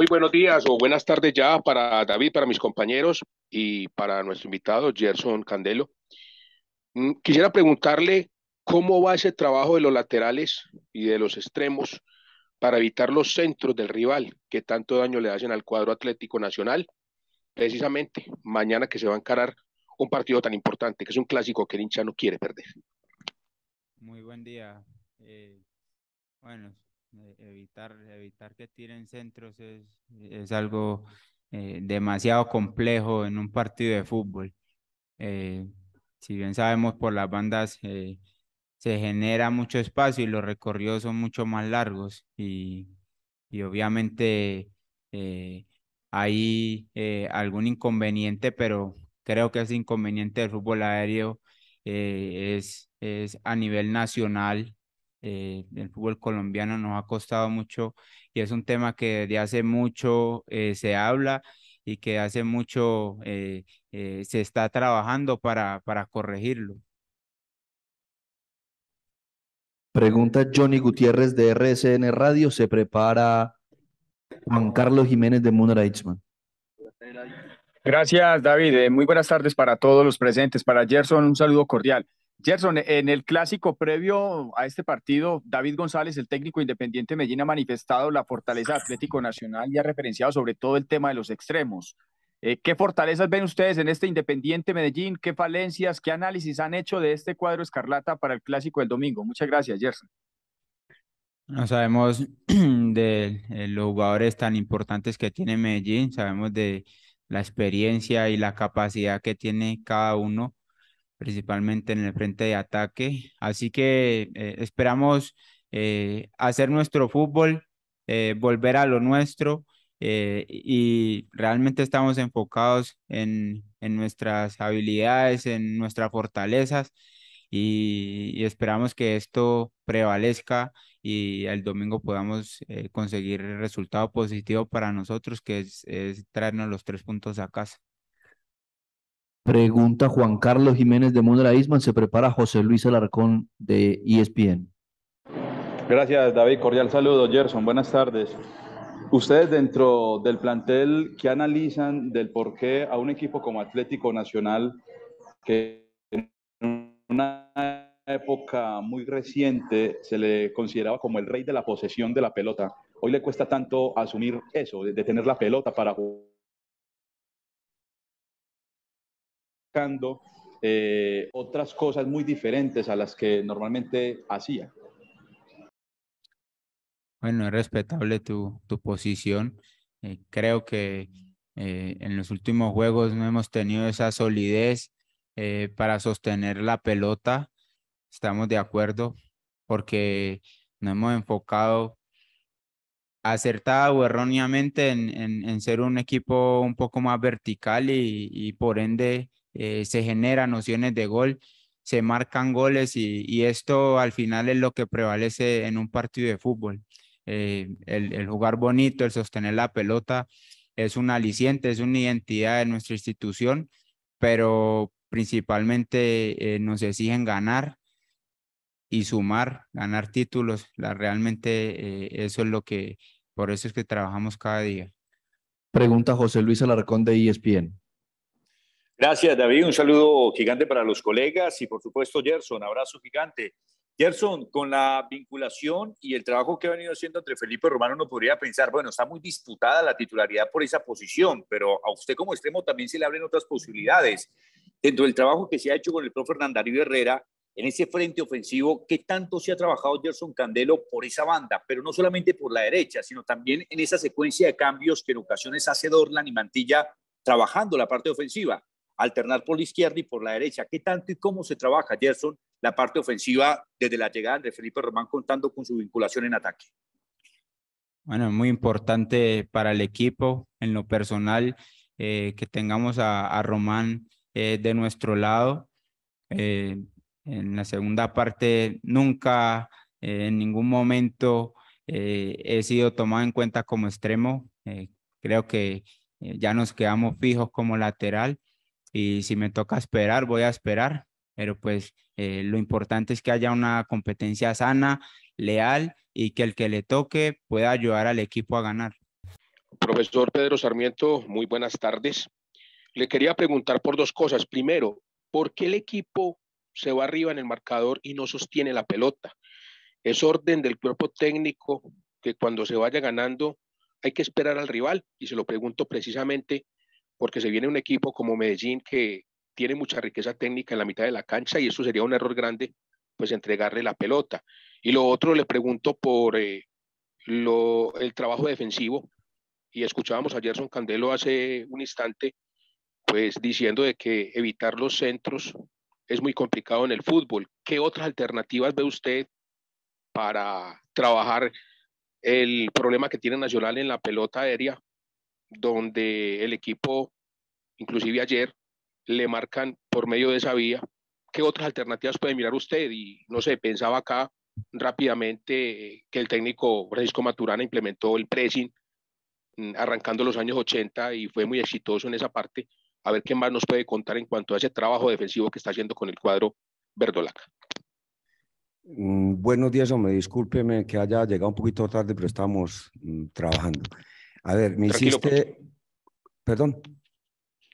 Muy buenos días o buenas tardes ya para David, para mis compañeros y para nuestro invitado Gerson Candelo. Mm, quisiera preguntarle cómo va ese trabajo de los laterales y de los extremos para evitar los centros del rival que tanto daño le hacen al cuadro Atlético Nacional, precisamente mañana que se va a encarar un partido tan importante, que es un clásico que el hincha no quiere perder. Muy buen día. Eh, bueno, eh, evitar, evitar que tiren centros es, algo eh, demasiado complejo en un partido de fútbol. Eh, si bien sabemos por las bandas se genera mucho espacio y los recorridos son mucho más largos y, y obviamente hay algún inconveniente, pero creo que ese inconveniente del fútbol aéreo es, es a nivel nacional eh, el fútbol colombiano nos ha costado mucho y es un tema que de hace mucho eh, se habla y que hace mucho eh, se está trabajando para, para corregirlo. Pregunta Johnny Gutiérrez de RSN Radio, ¿se prepara Juan Carlos Jiménez de Muna Gracias, David. Muy buenas tardes para todos los presentes. Para Gerson, un saludo cordial. Gerson, en el clásico previo a este partido, David González, el técnico independiente Medellín, ha manifestado la fortaleza de Atlético Nacional y ha referenciado sobre todo el tema de los extremos. Eh, ¿Qué fortalezas ven ustedes en este independiente Medellín? ¿Qué falencias, qué análisis han hecho de este cuadro escarlata para el clásico del domingo? Muchas gracias, Gerson. No sabemos de eh, los jugadores tan importantes que tiene Medellín, sabemos de la experiencia y la capacidad que tiene cada uno principalmente en el frente de ataque. Así que eh, esperamos eh, hacer nuestro fútbol, eh, volver a lo nuestro y realmente estamos enfocados en, en, nuestras habilidades, en nuestras fortalezas y, esperamos que esto prevalezca y el domingo podamos conseguir el resultado positivo para nosotros, que es traernos los tres puntos a casa. Pregunta Juan Carlos Jiménez de La Isman. Se prepara José Luis Alarcón de ESPN. Gracias, David. Cordial saludo, Gerson. Buenas tardes. Ustedes dentro del plantel, ¿qué analizan del por qué a un equipo como Atlético Nacional, que en una época muy reciente se le consideraba como el rey de la posesión de la pelota, hoy le cuesta tanto asumir eso, de tener la pelota para jugar? Eh, otras cosas muy diferentes a las que normalmente hacía. Bueno, es respetable tu, posición. Eh, creo que eh, en los últimos juegos no hemos tenido esa solidez para sostener la pelota. Estamos de acuerdo porque nos hemos enfocado acertado o erróneamente en, ser un equipo un poco más vertical y por ende eh, se generan nociones de gol, se marcan goles y, esto al final es lo que prevalece en un partido de fútbol. Eh, el, jugar bonito, el sostener la pelota es un aliciente, es una identidad de nuestra institución, pero principalmente eh, nos exigen ganar y sumar, ganar títulos. La, realmente eso es lo que, por eso es que trabajamos cada día. Pregunta José Luis Alarcón de ESPN. Gracias, David. Un saludo gigante para los colegas y, por supuesto, Gerson. Abrazo gigante. Gerson, con la vinculación y el trabajo que ha venido haciendo entre Felipe Romano, no podría pensar, bueno, está muy disputada la titularidad por esa posición, pero a usted como extremo también se le abren otras posibilidades. Dentro del trabajo que se ha hecho con el profe Fernando Herrera, en ese frente ofensivo, ¿qué tanto se ha trabajado Gerson Candelo por esa banda? Pero no solamente por la derecha, sino también en esa secuencia de cambios que en ocasiones hace Dorlan y Mantilla trabajando la parte ofensiva alternar por la izquierda y por la derecha. ¿Qué tanto y cómo se trabaja, Gerson, la parte ofensiva desde la llegada de Felipe Román contando con su vinculación en ataque? Bueno, es muy importante para el equipo, en lo personal, eh, que tengamos a, Román eh, de nuestro lado. Eh, en la segunda parte, nunca, en ningún momento he sido tomado en cuenta como extremo. creo que ya nos quedamos fijos como lateral y si me toca esperar, voy a esperar, pero pues eh, lo importante es que haya una competencia sana, leal y que el que le toque pueda ayudar al equipo a ganar. Profesor Pedro Sarmiento, muy buenas tardes. Le quería preguntar por dos cosas. Primero, ¿por qué el equipo se va arriba en el marcador y no sostiene la pelota? Es orden del cuerpo técnico que cuando se vaya ganando hay que esperar al rival y se lo pregunto precisamente porque se viene un equipo como Medellín que tiene mucha riqueza técnica en la mitad de la cancha y eso sería un error grande, pues entregarle la pelota. Y lo otro, le pregunto por eh, el trabajo defensivo y escuchábamos a Gerson Candelo hace un instante, pues diciendo de que evitar los centros es muy complicado en el fútbol. ¿Qué otras alternativas ve usted para trabajar el problema que tiene Nacional en la pelota aérea donde el equipo, inclusive ayer, le marcan por medio de esa vía. ¿Qué otras alternativas puede mirar usted? Y no sé, pensaba acá rápidamente que el técnico Francisco Maturana implementó el pressing mm, arrancando los años 80 y fue muy exitoso en esa parte. A ver qué más nos puede contar en cuanto a ese trabajo defensivo que está haciendo con el cuadro verdolaca. Mm, buenos días, hombre. Discúlpeme que haya llegado un poquito tarde, pero estamos mm, trabajando. A ver, me hiciste... Perdón.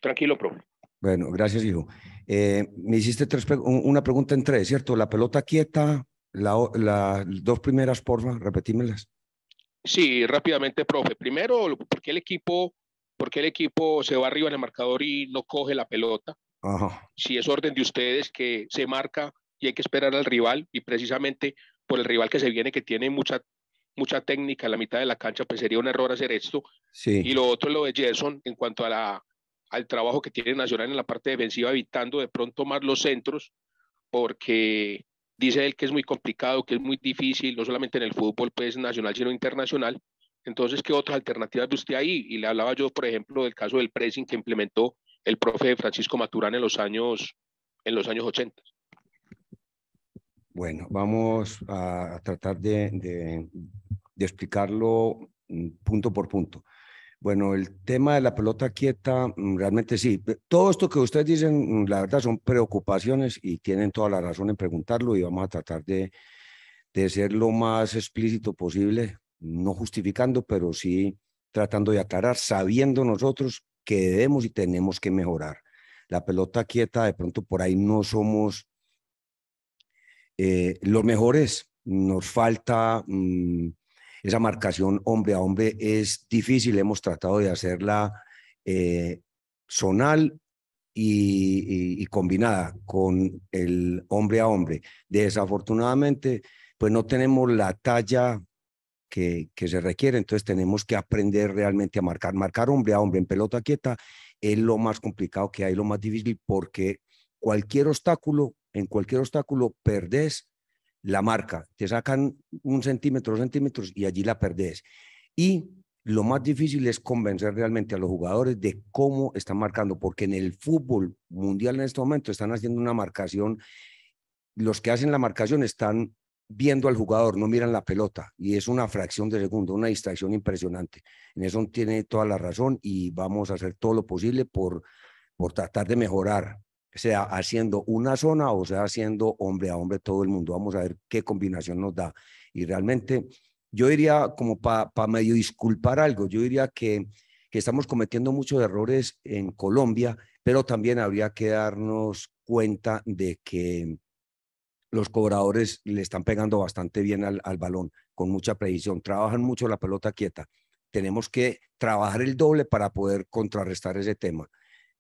Tranquilo, profe. Bueno, gracias, hijo. Eh, me hiciste tres, una pregunta en tres, ¿cierto? La pelota quieta, las dos primeras, porfa, repetímelas. Sí, rápidamente, profe. Primero, ¿por qué el equipo, el equipo se va arriba en el marcador y no coge la pelota? Si es orden de ustedes que se marca y hay que esperar al rival y precisamente por el rival que se viene que tiene mucha mucha técnica en la mitad de la cancha, pues sería un error hacer esto. Y lo otro es lo de Gerson en cuanto a la, al trabajo que tiene Nacional en la parte defensiva, evitando de pronto más los centros, porque dice él que es muy complicado, que es muy difícil, no solamente en el fútbol pues nacional, sino internacional. Entonces, ¿qué otras alternativas de usted ahí? Y le hablaba yo, por ejemplo, del caso del pressing que implementó el profe Francisco Maturán en los años, en los años 80. Bueno, vamos a tratar de, explicarlo mm, punto por punto. Bueno, el tema de la pelota quieta, mm, realmente sí. Todo esto que ustedes dicen, mm, la verdad, son preocupaciones y tienen toda la razón en preguntarlo y vamos a tratar de ser lo más explícito posible, no justificando, pero sí tratando de aclarar, sabiendo nosotros que debemos y tenemos que mejorar. La pelota quieta, de pronto por ahí no somos eh, los mejores, nos falta mm, esa marcación hombre a hombre, es difícil, hemos tratado de hacerla eh, zonal y, combinada con el hombre a hombre. Desafortunadamente, pues no tenemos la talla que, que, se requiere, entonces tenemos que aprender realmente a marcar, marcar hombre a hombre en pelota quieta es lo más complicado que hay, lo más difícil, porque cualquier obstáculo, en cualquier obstáculo perdés la marca, te sacan un centímetro, dos centímetros y allí la perdés. Y lo más difícil es convencer realmente a los jugadores de cómo están marcando, porque en el fútbol mundial en este momento están haciendo una marcación, los que hacen la marcación están viendo al jugador, no miran la pelota y es una fracción de segundo, una distracción impresionante. En eso tiene toda la razón y vamos a hacer todo lo posible por, por tratar de mejorar sea haciendo una zona o sea haciendo hombre a hombre todo el mundo. Vamos a ver qué combinación nos da. Y realmente yo diría, como para medio disculpar algo, yo diría que, estamos cometiendo muchos errores en Colombia, pero también habría que darnos cuenta de que los cobradores le están pegando bastante bien al, al balón, con mucha precisión, trabajan mucho la pelota quieta. Tenemos que trabajar el doble para poder contrarrestar ese tema.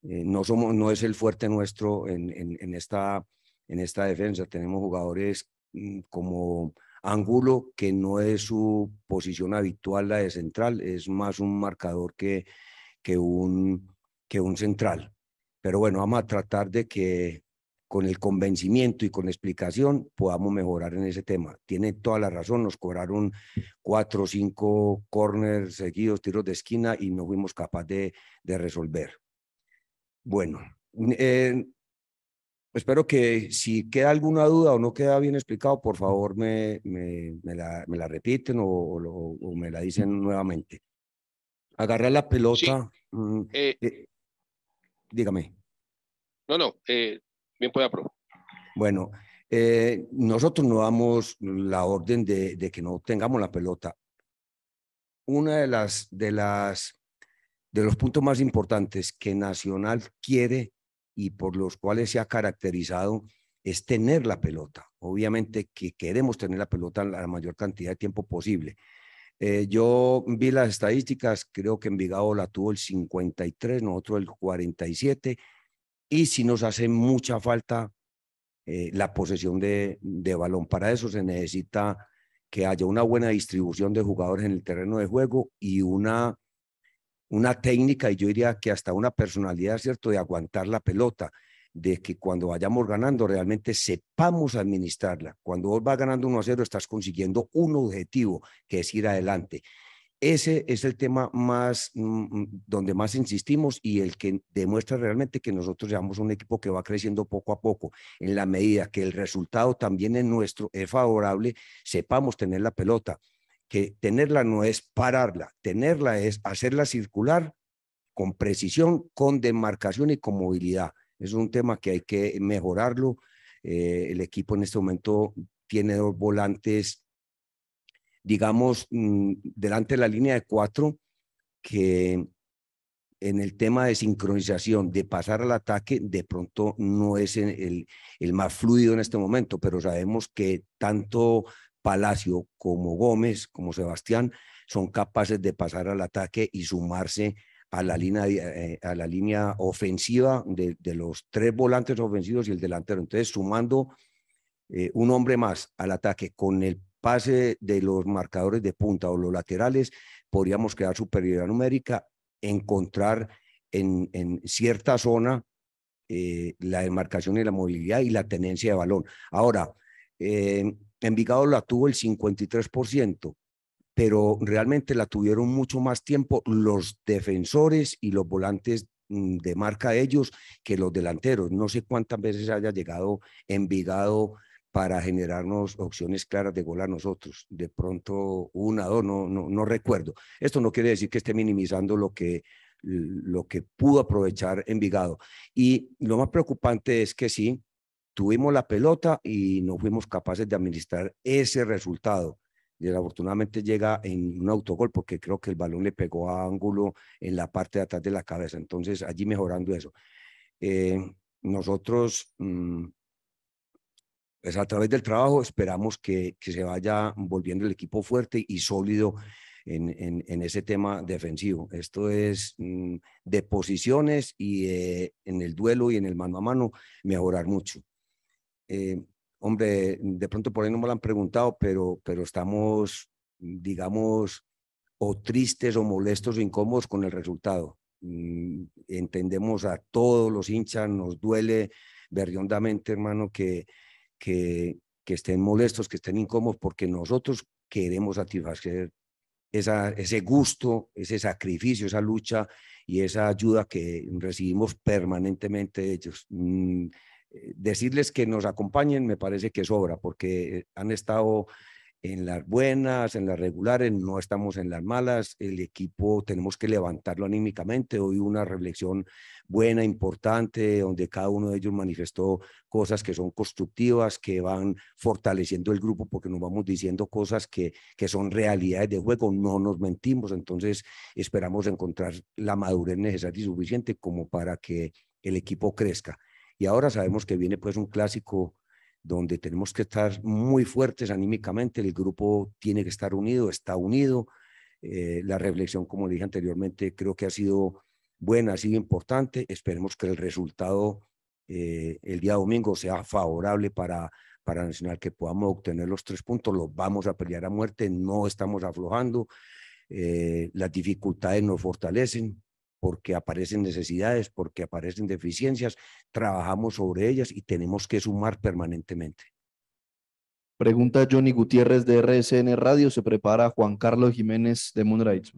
Eh, no, somos, no es el fuerte nuestro en, esta, en esta defensa. Tenemos jugadores mm, como Angulo, que no es su posición habitual, la de central, es más un marcador que, que, un, que un central. Pero bueno, vamos a tratar de que con el convencimiento y con la explicación podamos mejorar en ese tema. Tiene toda la razón, nos cobraron cuatro o cinco corners seguidos, tiros de esquina y no fuimos capaces de resolver. Bueno, mm, eh, espero que si queda alguna duda o no queda bien explicado, por favor me, la, repiten o, me la dicen nuevamente. Agarrar la pelota. Mm, eh. Eh, dígame. No, no, bien puede aprobar. Bueno, nosotros no damos la orden de, de que no tengamos la pelota. Una de las, de las de los puntos más importantes que Nacional quiere y por los cuales se ha caracterizado es tener la pelota. Obviamente que queremos tener la pelota la mayor cantidad de tiempo posible. Eh, yo vi las estadísticas, creo que Envigado la tuvo el 53, nosotros el 47, y si nos hace mucha falta eh, la posesión de balón. Para eso se necesita que haya una buena distribución de jugadores en el terreno de juego y una una técnica y yo diría que hasta una personalidad, ¿cierto?, de aguantar la pelota, de que cuando vayamos ganando realmente sepamos administrarla. Cuando vos vas ganando 1 a 0 estás consiguiendo un objetivo, que es ir adelante. Ese es el tema más mm, mm, donde más insistimos y el que demuestra realmente que nosotros llevamos un equipo que va creciendo poco a poco. En la medida que el resultado también es nuestro, es favorable, sepamos tener la pelota que tenerla no es pararla, tenerla es hacerla circular con precisión, con demarcación y con movilidad. Es un tema que hay que mejorarlo. Eh, el equipo en este momento tiene dos volantes, digamos, mm, delante de la línea de cuatro, que en el tema de sincronización, de pasar al ataque, de pronto no es el más fluido en este momento, pero sabemos que tanto Palacio, como Gómez, como Sebastián, son capaces de pasar al ataque y sumarse a la línea, eh, a la línea ofensiva de, los tres volantes ofensivos y el delantero. Entonces, sumando eh, un hombre más al ataque con el pase de los marcadores de punta o los laterales, podríamos crear superioridad numérica, encontrar en, cierta zona eh, la demarcación y la movilidad y la tenencia de balón. Ahora, eh, Envigado la tuvo el 53%, pero realmente la tuvieron mucho más tiempo los defensores y los volantes mm, de marca de ellos que los delanteros. No sé cuántas veces haya llegado Envigado para generarnos opciones claras de gol a nosotros. De pronto una, dos, no, no, no recuerdo. Esto no quiere decir que esté minimizando lo que, lo que pudo aprovechar Envigado. Y lo más preocupante es que sí, tuvimos la pelota y no fuimos capaces de administrar ese resultado. Desafortunadamente llega en un autogol porque creo que el balón le pegó a ángulo en la parte de atrás de la cabeza. Entonces, allí mejorando eso. Eh, nosotros, mm, pues, a través del trabajo, esperamos que, se vaya volviendo el equipo fuerte y sólido en, ese tema defensivo. Esto es mm, de posiciones y en el duelo y en el mano a mano mejorar mucho. Eh, hombre, de pronto por ahí no me lo han preguntado, pero, pero estamos, digamos, o tristes o molestos o incómodos con el resultado. Mm, entendemos a todos los hinchas, nos duele verdondamente hermano, que, que, que estén molestos, que estén incómodos, porque nosotros queremos satisfacer ese gusto, ese sacrificio, esa lucha y esa ayuda que recibimos permanentemente de ellos. Mm, eh, decirles que nos acompañen me parece que sobra, porque han estado en las buenas, en las regulares, no estamos en las malas, el equipo tenemos que levantarlo anímicamente, hoy una reflexión buena, importante, donde cada uno de ellos manifestó cosas que son constructivas, que van fortaleciendo el grupo, porque nos vamos diciendo cosas que, que son realidades de juego, no nos mentimos, entonces esperamos encontrar la madurez necesaria y suficiente como para que el equipo crezca. Y ahora sabemos que viene pues un clásico donde tenemos que estar muy fuertes anímicamente, el grupo tiene que estar unido, está unido. Eh, la reflexión, como dije anteriormente, creo que ha sido buena, ha sido importante. Esperemos que el resultado eh, el día domingo sea favorable para, para Nacional, que podamos obtener los tres puntos. Los vamos a pelear a muerte, no estamos aflojando. Eh, las dificultades nos fortalecen, porque aparecen necesidades, porque aparecen deficiencias, trabajamos sobre ellas y tenemos que sumar permanentemente. Pregunta Johnny Gutiérrez de RSN Radio, se prepara Juan Carlos Jiménez de Moonrights.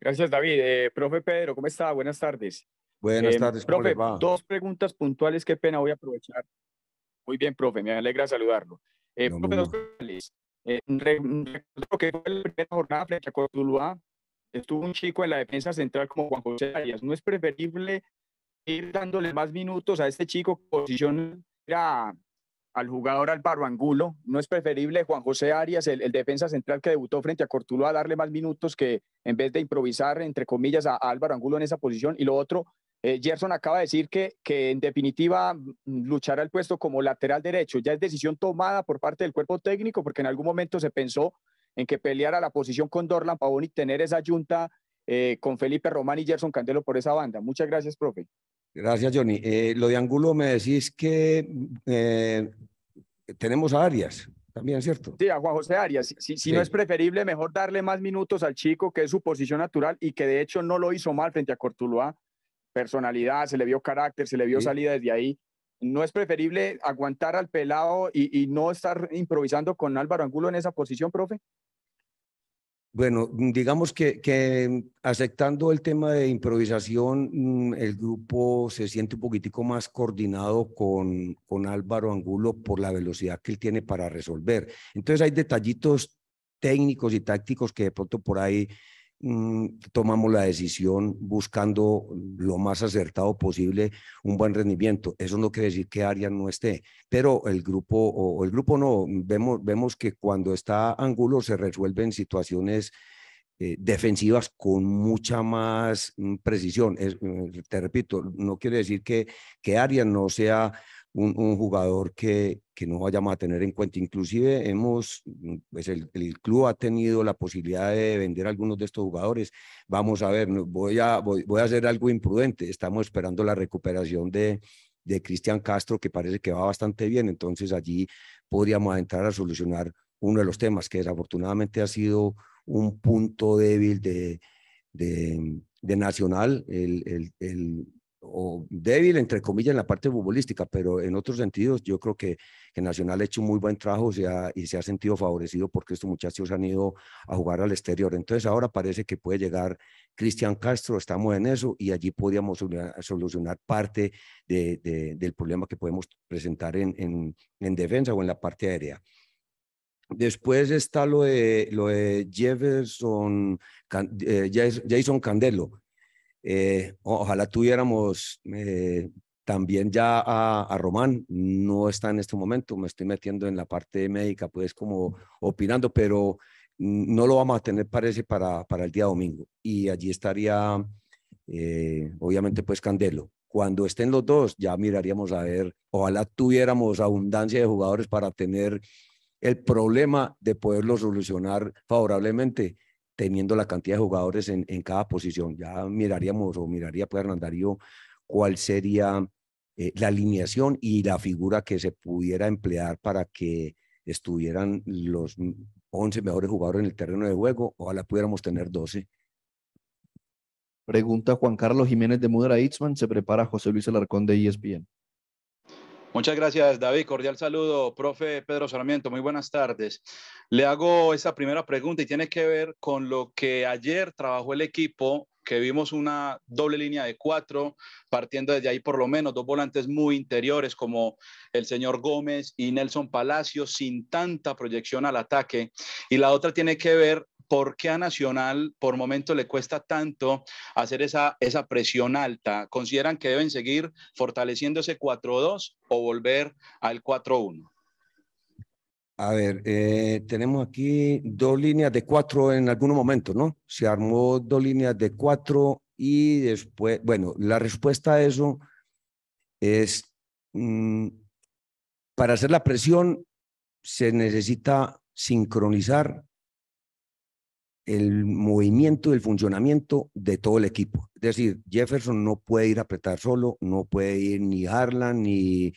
Gracias, David. Eh, profe Pedro, ¿cómo está? Buenas tardes. Buenas em, tardes, profe. Dos preguntas puntuales, qué pena, voy a aprovechar. Muy bien, profe, me alegra saludarlo. que fue la primera jornada frente estuvo un chico en la defensa central como Juan José Arias. No es preferible ir dándole más minutos a este chico posición a, al jugador Álvaro Angulo. No es preferible Juan José Arias, el, defensa central que debutó frente a Cortulo, darle más minutos que en vez de improvisar, entre comillas, a, Álvaro Angulo en esa posición. Y lo otro, eh, Gerson acaba de decir que, que en definitiva mm, luchará el puesto como lateral derecho. Ya es decisión tomada por parte del cuerpo técnico porque en algún momento se pensó en que peleara la posición con Dorlan Pavón y tener esa junta eh, con Felipe Román y Gerson Candelo por esa banda. Muchas gracias, profe. Gracias, Johnny. Eh, lo de Angulo me decís que eh, tenemos a Arias también, ¿cierto? Sí, a Juan José Arias. Si, no es preferible, mejor darle más minutos al chico, que es su posición natural y que de hecho no lo hizo mal frente a Cortuloa. Personalidad, se le vio carácter, se le vio salida desde ahí. No es preferible aguantar al pelado y, y no estar improvisando con Álvaro Angulo en esa posición, profe. Bueno, mm, digamos que, aceptando el tema de improvisación, mm, el grupo se siente un poquitico más coordinado con, con Álvaro Angulo por la velocidad que él tiene para resolver. Entonces hay detallitos técnicos y tácticos que de pronto por ahí Mm, tomamos la decisión buscando lo más acertado posible un buen rendimiento. Eso no quiere decir que Arian no esté, pero el grupo o el grupo no, vemos, vemos que cuando está Angulo se resuelven situaciones eh, defensivas con mucha más mm, precisión. Eh, te repito, no quiere decir que, que no sea un, jugador que, que no vayamos a tener en cuenta. Inclusive hemos, mm, pues el, club ha tenido la posibilidad de vender a algunos de estos jugadores. Vamos a ver, voy a, voy, a hacer algo imprudente. Estamos esperando la recuperación de, de Cristian Castro, que parece que va bastante bien. Entonces allí podríamos entrar a solucionar uno de los temas que desafortunadamente ha sido un punto débil de, Nacional, el, el o débil, entre comillas, en la parte futbolística, pero en otros sentidos yo creo que, Nacional ha hecho un muy buen trabajo y se ha sentido favorecido porque estos muchachos han ido a jugar al exterior. Entonces ahora parece que puede llegar Cristian Castro, estamos en eso y allí podíamos solucionar parte del problema que podemos presentar en, defensa o en la parte aérea. Después está lo de, lo de Jefferson, eh, Jason Candelo eh, ojalá tuviéramos eh, también ya a, Román, no está en este momento, me estoy metiendo en la parte médica, pues como opinando, pero no lo vamos a tener, parece, para, para el día domingo. Y allí estaría, eh, obviamente, pues Candelo. Cuando estén los dos, ya miraríamos a ver, ojalá tuviéramos abundancia de jugadores para tener el problema de poderlo solucionar favorablemente teniendo la cantidad de jugadores en, cada posición. Ya miraríamos o miraría pues Hernán Darío cuál sería eh, la alineación y la figura que se pudiera emplear para que estuvieran los 11 mejores jugadores en el terreno de juego. o la pudiéramos tener 12. Pregunta Juan Carlos Jiménez de Mudra Itzman, se prepara José Luis Alarcón de ESPN. Muchas gracias, David. Cordial saludo, profe Pedro Sarmiento. Muy buenas tardes. Le hago esa primera pregunta y tiene que ver con lo que ayer trabajó el equipo que vimos una doble línea de cuatro, partiendo desde ahí por lo menos dos volantes muy interiores como el señor Gómez y Nelson Palacio, sin tanta proyección al ataque. Y la otra tiene que ver por qué a Nacional por momento le cuesta tanto hacer esa, esa presión alta. ¿Consideran que deben seguir fortaleciendo ese 4-2 o volver al 4-1? A ver, eh, tenemos aquí dos líneas de cuatro en algunos momentos, ¿no? Se armó dos líneas de cuatro y después, bueno, la respuesta a eso es, mm, para hacer la presión se necesita sincronizar el movimiento y el funcionamiento de todo el equipo. Es decir, Jefferson no puede ir a apretar solo, no puede ir ni Harlan ni,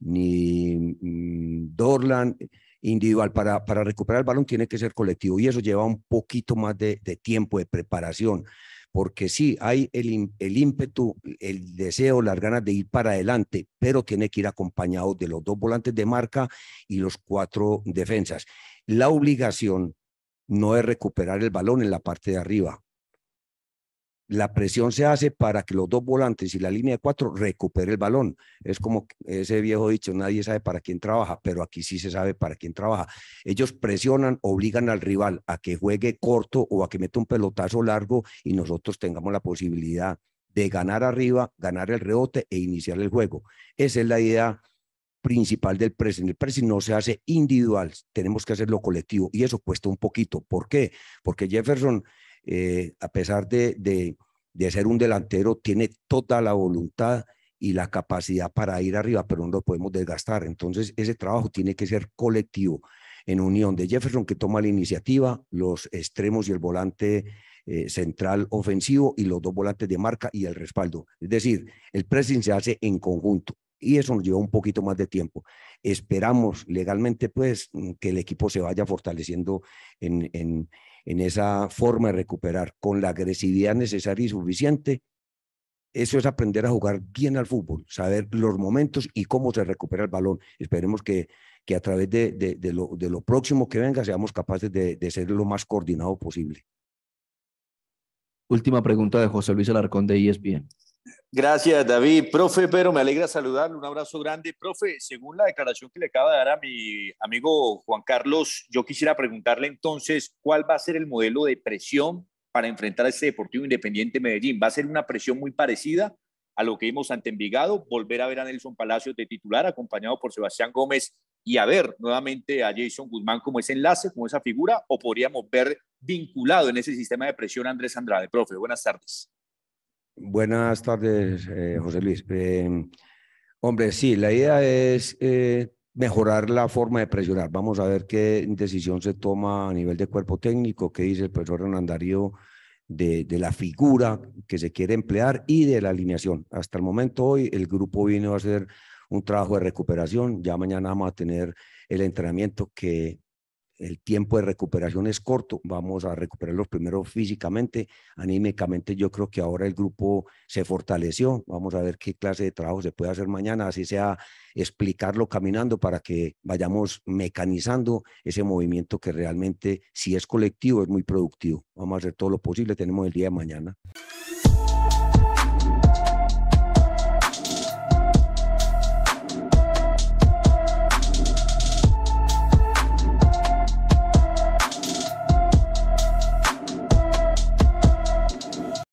ni mm, Dorland individual para, para recuperar el balón tiene que ser colectivo y eso lleva un poquito más de, tiempo de preparación, porque sí, hay el, el, ímpetu, el deseo, las ganas de ir para adelante, pero tiene que ir acompañado de los dos volantes de marca y los cuatro defensas. La obligación no es recuperar el balón en la parte de arriba, la presión se hace para que los dos volantes y la línea de cuatro recupere el balón. Es como ese viejo dicho, nadie sabe para quién trabaja, pero aquí sí se sabe para quién trabaja. Ellos presionan, obligan al rival a que juegue corto o a que meta un pelotazo largo y nosotros tengamos la posibilidad de ganar arriba, ganar el rebote e iniciar el juego. Esa es la idea principal del pressing. El pressing no se hace individual, tenemos que hacerlo colectivo y eso cuesta un poquito. ¿Por qué? Porque Jefferson eh, a pesar de, de, ser un delantero, tiene toda la voluntad y la capacidad para ir arriba, pero no lo podemos desgastar. Entonces, ese trabajo tiene que ser colectivo, en unión de Jefferson, que toma la iniciativa, los extremos y el volante eh, central ofensivo y los dos volantes de marca y el respaldo. Es decir, el pressing se hace en conjunto y eso nos lleva un poquito más de tiempo. Esperamos legalmente pues que el equipo se vaya fortaleciendo en, en, en esa forma de recuperar con la agresividad necesaria y suficiente. Eso es aprender a jugar bien al fútbol, saber los momentos y cómo se recupera el balón. Esperemos que, que a través de, lo, próximo que venga seamos capaces de, de ser lo más coordinado posible. Última pregunta de José Luis Alarcón de ESPN. Gracias, David. Profe, pero me alegra saludarlo. Un abrazo grande. Profe, según la declaración que le acaba de dar a mi amigo Juan Carlos, yo quisiera preguntarle entonces cuál va a ser el modelo de presión para enfrentar a este Deportivo Independiente Medellín. ¿Va a ser una presión muy parecida a lo que vimos ante Envigado? Volver a ver a Nelson Palacios de titular, acompañado por Sebastián Gómez, y a ver nuevamente a Jason Guzmán como ese enlace, como esa figura, o podríamos ver vinculado en ese sistema de presión Andrés Andrade. Profe, buenas tardes. Buenas tardes, eh, José Luis. Em, hombre, sí, la idea es eh, mejorar la forma de presionar. Vamos a ver qué decisión se toma a nivel de cuerpo técnico, qué dice el profesor Hernán Darío de, de, la figura que se quiere emplear y de la alineación. Hasta el momento hoy el grupo vino a hacer un trabajo de recuperación, ya mañana vamos a tener el entrenamiento que el tiempo de recuperación es corto, vamos a recuperarlos primero físicamente, anímicamente yo creo que ahora el grupo se fortaleció, vamos a ver qué clase de trabajo se puede hacer mañana, así sea explicarlo caminando para que vayamos mecanizando ese movimiento que realmente si es colectivo es muy productivo, vamos a hacer todo lo posible, tenemos el día de mañana.